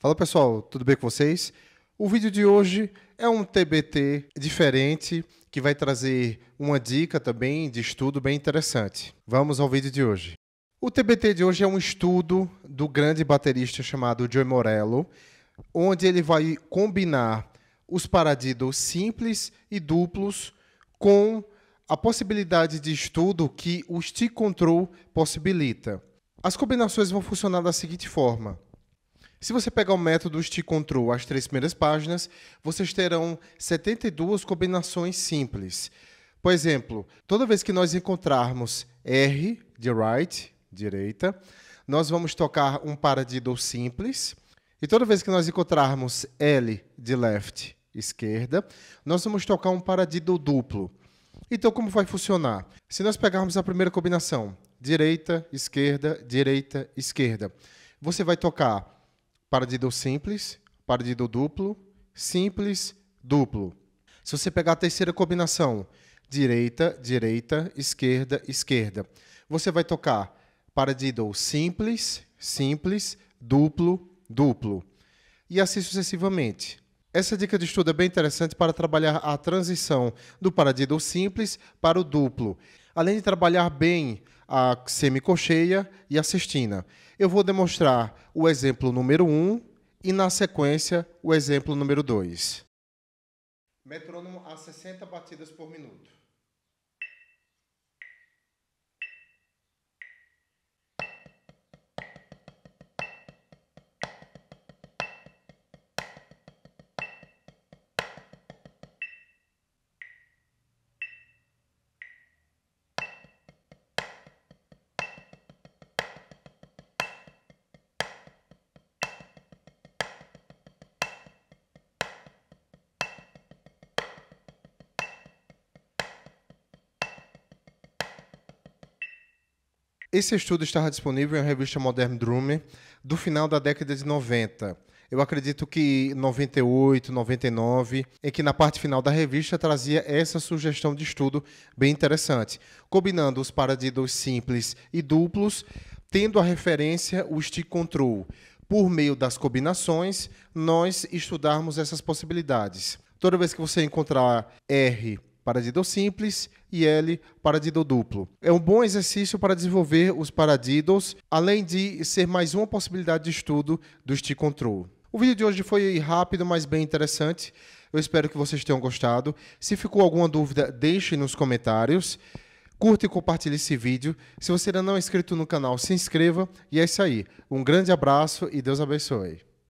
Fala pessoal, tudo bem com vocês? O vídeo de hoje é um TBT diferente que vai trazer uma dica também de estudo bem interessante. Vamos ao vídeo de hoje. O TBT de hoje é um estudo do grande baterista chamado Joe Morello, onde ele vai combinar os paradidos simples e duplos com a possibilidade de estudo que o stick control possibilita. As combinações vão funcionar da seguinte forma: se você pegar o método Stick Control, as três primeiras páginas, vocês terão 72 combinações simples. Por exemplo, toda vez que nós encontrarmos R de right, direita, nós vamos tocar um paradiddle simples. E toda vez que nós encontrarmos L de left, esquerda, nós vamos tocar um paradiddle duplo. Então, como vai funcionar? Se nós pegarmos a primeira combinação, direita, esquerda, direita, esquerda, você vai tocar partido simples, partido duplo, simples, duplo. Se você pegar a terceira combinação, direita, direita, esquerda, esquerda, você vai tocar partido simples, simples, duplo, duplo. E assim sucessivamente. Essa dica de estudo é bem interessante para trabalhar a transição do paradido simples para o duplo. Além de trabalhar bem a semicolcheia e a cestina. Eu vou demonstrar o exemplo número 1 e, na sequência, o exemplo número 2. Metrônomo a 60 batidas por minuto. Esse estudo estava disponível em uma revista Modern Drummer do final da década de 90. Eu acredito que 98, 99, em que na parte final da revista trazia essa sugestão de estudo bem interessante, combinando os paradidos simples e duplos, tendo a referência o stick control. Por meio das combinações, nós estudarmos essas possibilidades. Toda vez que você encontrar R paradiddle simples e L paradiddle duplo. É um bom exercício para desenvolver os paradiddles, além de ser mais uma possibilidade de estudo do stick control. O vídeo de hoje foi rápido, mas bem interessante. Eu espero que vocês tenham gostado. Se ficou alguma dúvida, deixe nos comentários. Curta e compartilhe esse vídeo. Se você ainda não é inscrito no canal, se inscreva. E é isso aí. Um grande abraço e Deus abençoe.